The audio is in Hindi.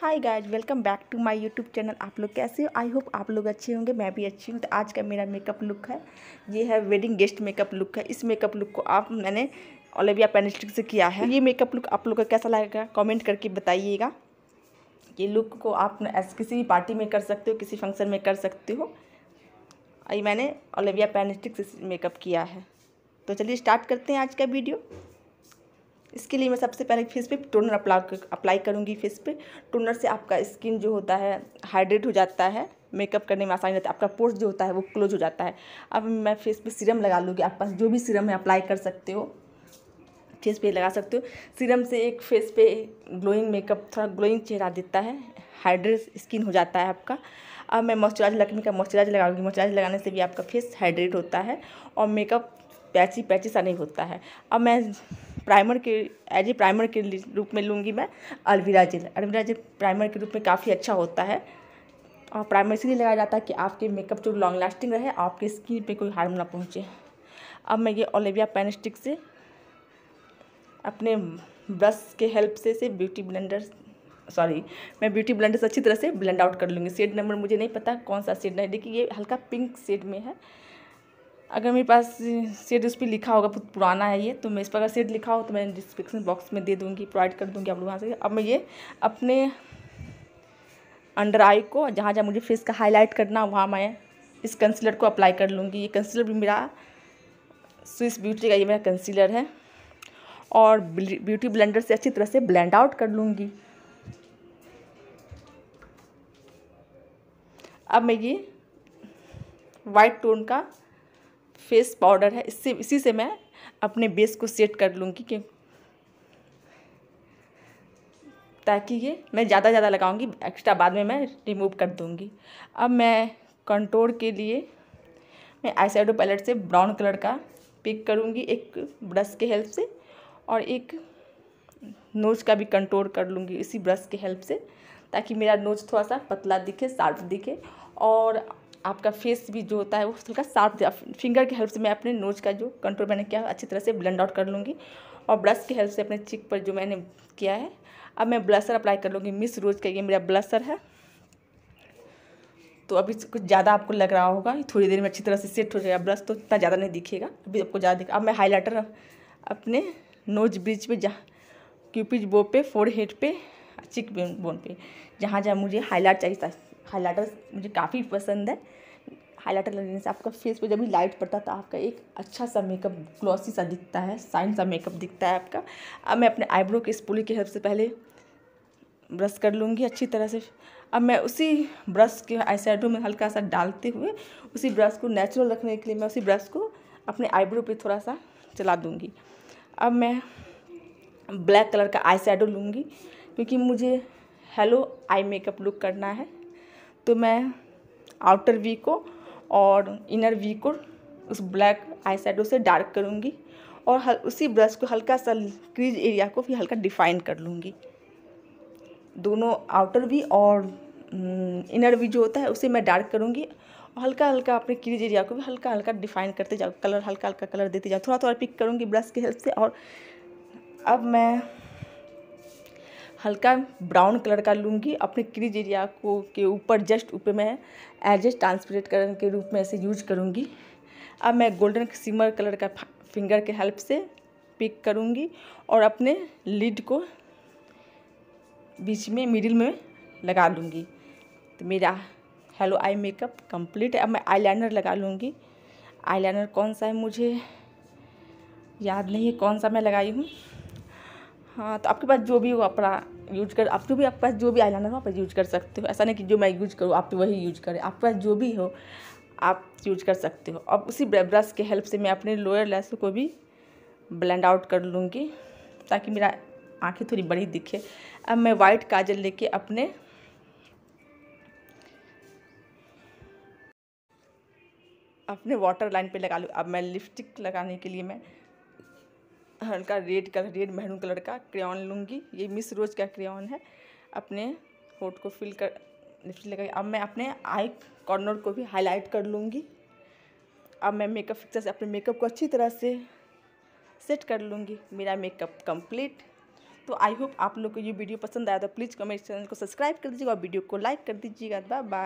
hi guys welcome back to my YouTube channel आप लोग कैसे हो आई होप आप लोग अच्छे होंगे मैं भी अच्छी हूँ तो आज का मेरा मेकअप लुक है ये है वेडिंग गेस्ट मेकअप लुक है इस मेकअप लुक को आप मैंने ओलेविया पेनिस्टिक से किया है ये मेकअप लुक आप लोग का कैसा लगेगा कमेंट करके बताइएगा ये लुक को आप किसी भी पार्टी में कर सकते हो किसी फंक्शन में कर सकते हो ये मैंने ओलिविया पेनिस्टिक से मेकअप किया है तो चलिए स्टार्ट करते हैं आज का वीडियो इसके लिए मैं सबसे पहले फेस पे टोनर अप्लाई अप्लाई करूँगी फेस पे टोनर से आपका स्किन जो होता है हाइड्रेट हो जाता है मेकअप करने में आसानी रहता है आपका पोर्स जो होता है वो क्लोज हो जाता है अब मैं फेस पे सीरम लगा लूँगी आपके पास जो भी सीरम है अप्लाई कर सकते हो फेस पे लगा सकते हो सीरम से एक फेस पे ग्लोइंग मेकअप थोड़ा ग्लोइंग चेहरा देता है हाइड्रेट स्किन हो जाता है आपका अब मैं मॉइस्चराइज लगने का मॉइस्चराइज लगाऊंगी मॉइस्चराइज लगाने से भी आपका फेस हाइड्रेट होता है और मेकअप पैची पैची सा नहीं होता है अब मैं प्राइमर के एज ए प्राइमर के रूप में लूँगी मैं aloe vera gel aloe vera gel primer के रूप में काफ़ी अच्छा होता है और प्राइमर इसलिए लगाया जाता है कि आपके मेकअप जो लॉन्ग लास्टिंग रहे आपके स्किन पे कोई हार्म ना पहुँचे अब मैं ये ओलेविया पेन स्टिक से अपने ब्रश के हेल्प से से ब्यूटी ब्लेंडर सॉरी मैं ब्यूटी ब्लेंडर से अच्छी तरह से ब्लेंड आउट कर लूँगी शेड नंबर मुझे नहीं पता कौन सा शेड नहीं देखिए ये हल्का पिंक शेड में है अगर मेरे पास सेट उस पर लिखा होगा बहुत पुराना है ये तो मैं इस पर अगर सेट लिखा हो तो मैं डिस्क्रिप्शन बॉक्स में दे दूँगी प्रोवाइड कर दूँगी आप लोग वहाँ से अब मैं ये अपने अंडर आई को जहाँ जहाँ मुझे फेस का हाईलाइट करना वहाँ मैं इस कंसीलर को अप्लाई कर लूँगी ये कंसीलर भी मेरा स्विस ब्यूटी का ये मेरा कंसीलर है और ब्यूटी ब्लेंडर से अच्छी तरह से ब्लेंड आउट कर लूँगी अब मैं ये वाइट टोन का फेस पाउडर है इससे इसी से मैं अपने बेस को सेट कर लूँगी क्यों ताकि ये मैं ज़्यादा ज़्यादा लगाऊंगी एक्स्ट्रा बाद में मैं रिमूव कर दूँगी अब मैं कंट्रोल के लिए मैं आई पैलेट से ब्राउन कलर का पिक करूँगी एक ब्रश के हेल्प से और एक नोज का भी कंट्रोल कर लूँगी इसी ब्रश के हेल्प से ताकि मेरा नोज थोड़ा सा पतला दिखे शार्प दिखे और आपका फेस भी जो होता है वो हल्का साफ फिंगर की हेल्प से मैं अपने नोज का जो कंट्रोल मैंने किया अच्छी तरह से ब्लेंड आउट कर लूँगी और ब्रश की हेल्प से अपने चिक पर जो मैंने किया है अब मैं ब्लसर अप्लाई कर लूँगी मिस रोज का ये मेरा ब्लसर है तो अभी कुछ ज़्यादा आपको लग रहा होगा थोड़ी देर में अच्छी तरह से सेट हो जाएगा ब्रश तो इतना ज़्यादा नहीं दिखेगा अभी आपको ज़्यादा दिखा अब मैं हाईलाइटर अपने नोज ब्रिज पे जहाँ क्यूपिज बो पे फोर हेड पे चिक बोन पे जहाँ जहाँ मुझे हाईलाइट चाहिए हाईलाइटर मुझे काफ़ी पसंद है हाईलाइटर लगने से आपका फेस पे जब भी लाइट पड़ता है तो आपका एक अच्छा सा मेकअप ग्लॉसी सा दिखता है साइन सा मेकअप दिखता है आपका अब मैं अपने आईब्रो के इस के हेल्प से पहले ब्रश कर लूँगी अच्छी तरह से अब मैं उसी ब्रश के आईशैडो में हल्का सा डालते हुए उसी ब्रश को नेचुरल रखने के लिए मैं उसी ब्रश को अपने आईब्रो पर थोड़ा सा चला दूँगी अब मैं ब्लैक कलर का आई लूँगी क्योंकि मुझे हेलो आई मेकअप लुक करना है तो मैं आउटर वी को और इनर वी को उस ब्लैक आई से डार्क करूँगी और उसी ब्रश को हल्का सा क्रीज एरिया को भी हल्का डिफाइन कर लूँगी दोनों आउटर वी और इनर हम्म, वी जो होता है उसे मैं डार्क करूँगी और हल्का हल्का अपने क्रीज एरिया को भी हल्का हल्का डिफाइन करते जाऊँ कलर हल्का हल्का कलर देते जाऊँ थोड़ा थोड़ा पिक करूँगी ब्रश की हेल्प से और अब मैं हल्का ब्राउन कलर का लूँगी अपने क्रीज एरिया को के ऊपर जस्ट ऊपर मैं एज ए ट्रांसपेरेंट कलर के रूप में ऐसे यूज करूँगी अब मैं गोल्डन सिमर कलर का फिंगर के हेल्प से पिक करूँगी और अपने लीड को बीच में मिडिल में लगा लूँगी तो मेरा हेलो आई मेकअप कंप्लीट है अब मैं आई लगा लूँगी आई कौन सा है मुझे याद नहीं है कौन सा मैं लगाई हूँ हाँ तो आपके पास जो भी हो अपना यूज कर आप जो तो भी आपके पास जो भी आईलाइनर हो आप यूज कर सकते हो ऐसा नहीं कि जो मैं यूज करूँ आप तो वही यूज करें आपके पास जो भी हो आप यूज कर सकते हो अब उसी ब्रश के हेल्प से मैं अपने लोअर लेस को भी ब्लेंड आउट कर लूँगी ताकि मेरा आँखें थोड़ी बड़ी दिखे अब मैं वाइट काजल लेके अपने अपने वाटर लाइन पे लगा लूँ अब मैं लिपस्टिक लगाने के लिए मैं हल्का रेड कलर रेड महरून कलर का क्रेन लूँगी ये मिस रोज का क्रेन है अपने होठ को फिल कर लिपस्टिक लगाई अब मैं अपने आई कॉर्नर को भी हाईलाइट कर लूँगी अब मैं मेकअप फिक्सर से अपने मेकअप को अच्छी तरह से सेट कर लूँगी मेरा मेकअप कंप्लीट तो आई होप आप लोग को ये वीडियो पसंद आया तो प्लीज़ कमेंट चैनल को सब्सक्राइब कर दीजिएगा और वीडियो को लाइक कर दीजिएगा बाय बाय